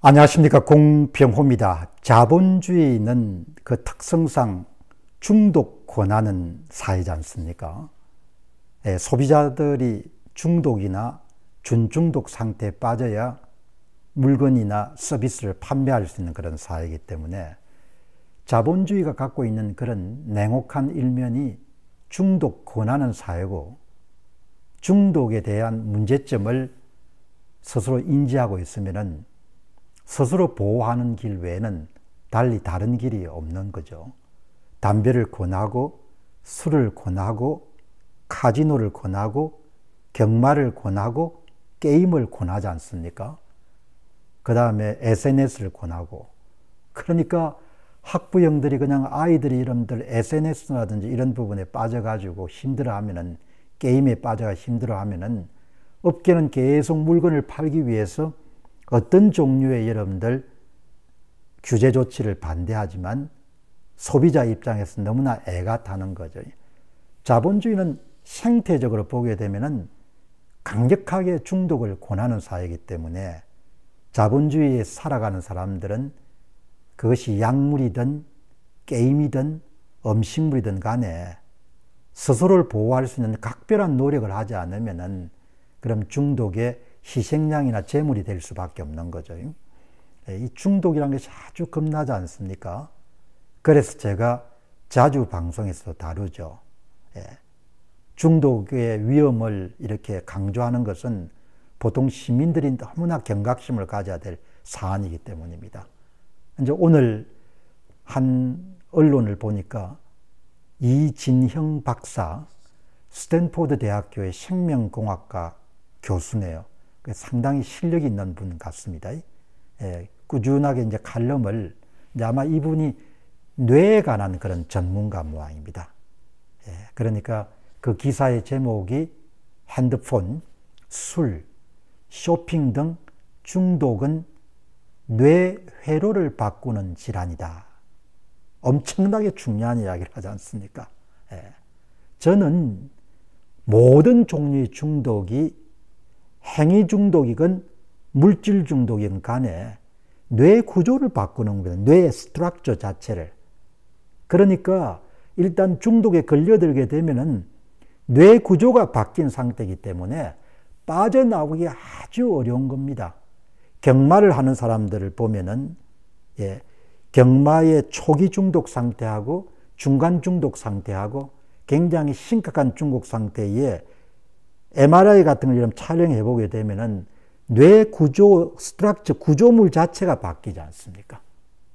안녕하십니까 공병호입니다. 자본주의는 그 특성상 중독 권하는 사회지 않습니까? 예, 소비자들이 중독이나 준중독 상태에 빠져야 물건이나 서비스를 판매할 수 있는 그런 사회이기 때문에 자본주의가 갖고 있는 그런 냉혹한 일면이 중독 권하는 사회고 중독에 대한 문제점을 스스로 인지하고 있으면은 스스로 보호하는 길 외에는 달리 다른 길이 없는 거죠. 담배를 권하고 술을 권하고 카지노를 권하고 경마를 권하고 게임을 권하지 않습니까? 그 다음에 SNS를 권하고 그러니까 학부형들이 그냥 아이들 이름들 SNS라든지 이런 부분에 빠져가지고 힘들어하면은 게임에 빠져가 힘들어하면은 업계는 계속 물건을 팔기 위해서 어떤 종류의 여러분들 규제 조치를 반대하지만 소비자 입장에서 너무나 애가 타는 거죠. 자본주의는 생태적으로 보게 되면은 강력하게 중독을 권하는 사회이기 때문에 자본주의에 살아가는 사람들은 그것이 약물이든 게임이든 음식물이든 간에 스스로를 보호할 수 있는 각별한 노력을 하지 않으면은 그럼 중독에 희생양이나 재물이 될 수밖에 없는 거죠. 예, 이 중독이라는 것이 아주 겁나지 않습니까? 그래서 제가 자주 방송에서 다루죠. 예, 중독의 위험을 이렇게 강조하는 것은 보통 시민들이 너무나 경각심을 가져야 될 사안이기 때문입니다. 이제 오늘 한 언론을 보니까 이진형 박사 스탠포드 대학교의 생명공학과 교수네요. 그 상당히 실력이 있는 분 같습니다. 예, 꾸준하게 이제 칼럼을 이제 아마 이분이 뇌에 관한 그런 전문가 모양입니다. 예, 그러니까 그 기사의 제목이 핸드폰, 술, 쇼핑 등 중독은 뇌 회로를 바꾸는 질환이다. 엄청나게 중요한 이야기를 하지 않습니까? 예. 저는 모든 종류의 중독이 행위 중독이건 물질 중독이건 간에 뇌 구조를 바꾸는 겁니다. 뇌의 스트럭처 자체를. 그러니까 일단 중독에 걸려들게 되면은 뇌 구조가 바뀐 상태이기 때문에 빠져나오기 아주 어려운 겁니다. 경마를 하는 사람들을 보면은 예, 경마의 초기 중독 상태하고 중간 중독 상태하고 굉장히 심각한 중독 상태에 MRI 같은 걸 촬영해 보게 되면은 뇌 구조, 스트럭처, 구조물 자체가 바뀌지 않습니까?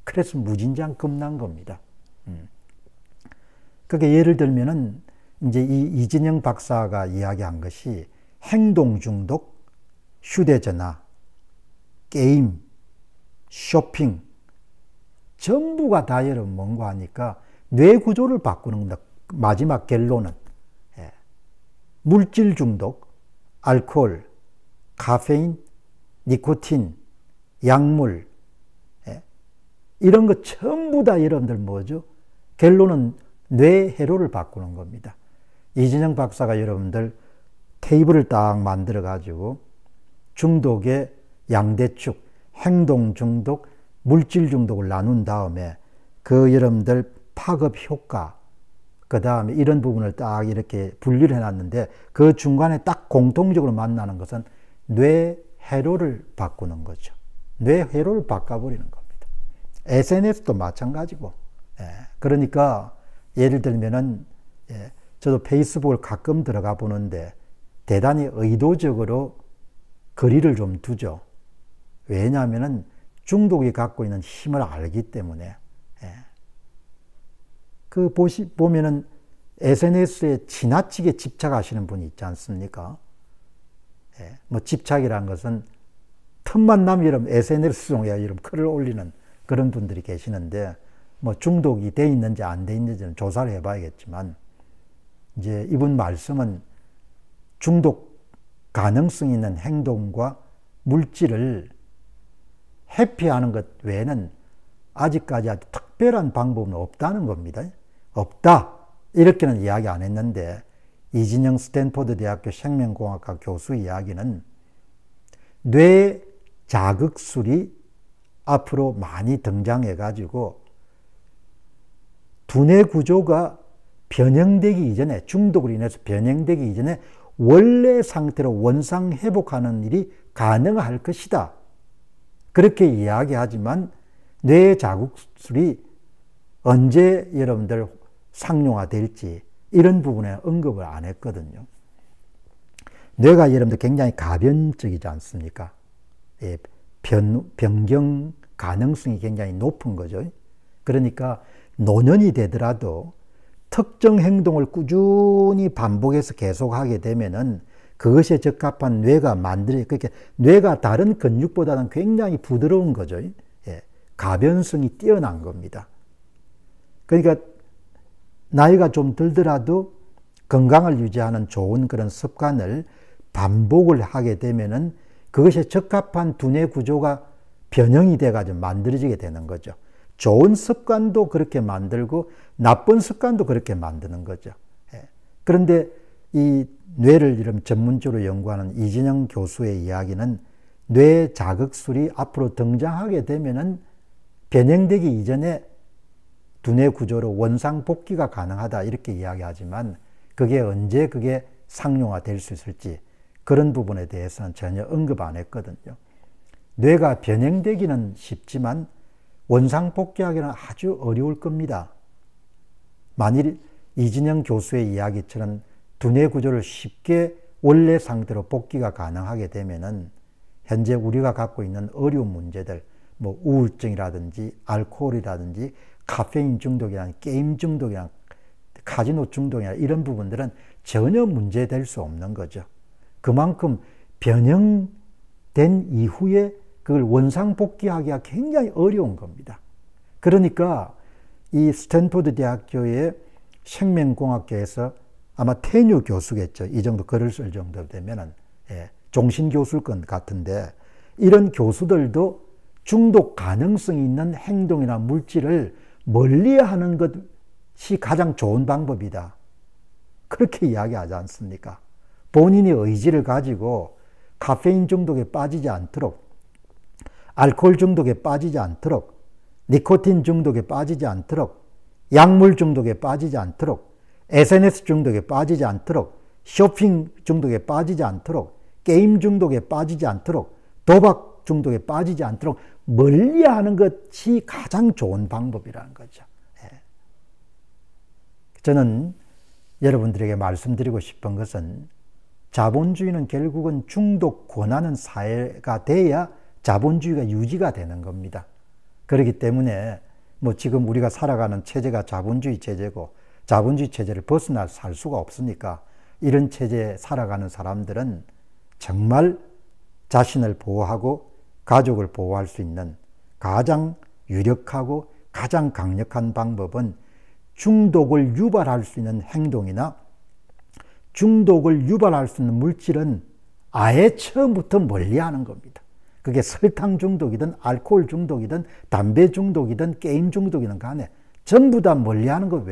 그래서 무진장 겁난 겁니다. 음. 그게 그러니까 예를 들면은 이제 이 이진영 박사가 이야기한 것이 행동 중독, 휴대전화, 게임, 쇼핑, 전부가 다 여러분 뭔가 하니까 뇌 구조를 바꾸는 겁니다. 마지막 결론은. 물질 중독, 알코올, 카페인, 니코틴, 약물, 예, 이런 거 전부 다 여러분들 뭐죠? 결론은 뇌 회로를 바꾸는 겁니다. 이진영 박사가 여러분들 테이블을 딱 만들어 가지고 중독의 양대축, 행동 중독, 물질 중독을 나눈 다음에 그 여러분들 파급 효과, 그 다음에 이런 부분을 딱 이렇게 분류를 해놨는데 그 중간에 딱 공통적으로 만나는 것은 뇌 회로를 바꾸는 거죠. 뇌 회로를 바꿔버리는 겁니다. SNS도 마찬가지고. 예, 그러니까 예를 들면은 예, 저도 페이스북을 가끔 들어가 보는데 대단히 의도적으로 거리를 좀 두죠. 왜냐하면은 중독이 갖고 있는 힘을 알기 때문에 예. 그 보시 보면은 SNS에 지나치게 집착하시는 분이 있지 않습니까? 예, 뭐 집착이란 것은 틈만 나면 이런 SNS용에 이런 글을 올리는 그런 분들이 계시는데 뭐 중독이 돼 있는지 안 돼 있는지는 조사를 해봐야겠지만 이제 이분 말씀은 중독 가능성 있는 행동과 물질을 회피하는 것 외에는 아직까지 아주 특별한 방법은 없다는 겁니다. 없다. 이렇게는 이야기 안 했는데 이진영 스탠포드 대학교 생명공학과 교수 이야기는 뇌 자극술이 앞으로 많이 등장해 가지고 두뇌 구조가 변형되기 이전에 중독으로 인해서 변형되기 이전에 원래 상태로 원상 회복하는 일이 가능할 것이다. 그렇게 이야기하지만 뇌 자극술이 언제 여러분들 상용화될지 이런 부분에 언급을 안 했거든요. 뇌가 여러분들 굉장히 가변적이지 않습니까? 예, 변, 변경 가능성이 굉장히 높은 거죠. 그러니까 노년이 되더라도 특정 행동을 꾸준히 반복해서 계속하게 되면은 그것에 적합한 뇌가 만들어 그렇게 그러니까 뇌가 다른 근육보다는 굉장히 부드러운 거죠. 예, 가변성이 뛰어난 겁니다. 그러니까 나이가 좀 들더라도 건강을 유지하는 좋은 그런 습관을 반복을 하게 되면은 그것에 적합한 두뇌 구조가 변형이 돼가지고 만들어지게 되는 거죠. 좋은 습관도 그렇게 만들고 나쁜 습관도 그렇게 만드는 거죠. 예. 그런데 이 뇌를 이런 전문적으로 연구하는 이진영 교수의 이야기는 뇌 자극술이 앞으로 등장하게 되면은 변형되기 이전에 두뇌 구조로 원상 복귀가 가능하다 이렇게 이야기하지만 그게 언제 그게 상용화 될 수 있을지 그런 부분에 대해서는 전혀 언급 안 했거든요. 뇌가 변형되기는 쉽지만 원상 복귀하기는 아주 어려울 겁니다. 만일 이진영 교수의 이야기처럼 두뇌 구조를 쉽게 원래 상태로 복귀가 가능하게 되면은 현재 우리가 갖고 있는 어려운 문제들, 뭐 우울증이라든지 알코올이라든지 카페인 중독이나 게임 중독이나 카지노 중독이나 이런 부분들은 전혀 문제될 수 없는 거죠. 그만큼 변형된 이후에 그걸 원상복귀하기가 굉장히 어려운 겁니다. 그러니까 이 스탠포드 대학교의 생명공학계에서 아마 테뉴 교수겠죠. 이 정도 글을 쓸 정도 되면은 예, 종신 교수일 것 같은데 이런 교수들도 중독 가능성이 있는 행동이나 물질을 멀리하는 것이 가장 좋은 방법이다. 그렇게 이야기하지 않습니까? 본인이 의지를 가지고 카페인 중독에 빠지지 않도록, 알코올 중독에 빠지지 않도록, 니코틴 중독에 빠지지 않도록, 약물 중독에 빠지지 않도록, SNS 중독에 빠지지 않도록, 쇼핑 중독에 빠지지 않도록, 게임 중독에 빠지지 않도록, 도박 중독에 빠지지 않도록 멀리하는 것이 가장 좋은 방법이라는 거죠. 예. 저는 여러분들에게 말씀드리고 싶은 것은 자본주의는 결국은 중독 권하는 사회가 돼야 자본주의가 유지가 되는 겁니다. 그렇기 때문에 뭐 지금 우리가 살아가는 체제가 자본주의 체제고 자본주의 체제를 벗어나 살 수가 없으니까 이런 체제에 살아가는 사람들은 정말 자신을 보호하고 가족을 보호할 수 있는 가장 유력하고 가장 강력한 방법은 중독을 유발할 수 있는 행동이나 중독을 유발할 수 있는 물질은 아예 처음부터 멀리하는 겁니다. 그게 설탕 중독이든 알코올 중독이든 담배 중독이든 게임 중독이든 간에 전부 다 멀리하는 것 외에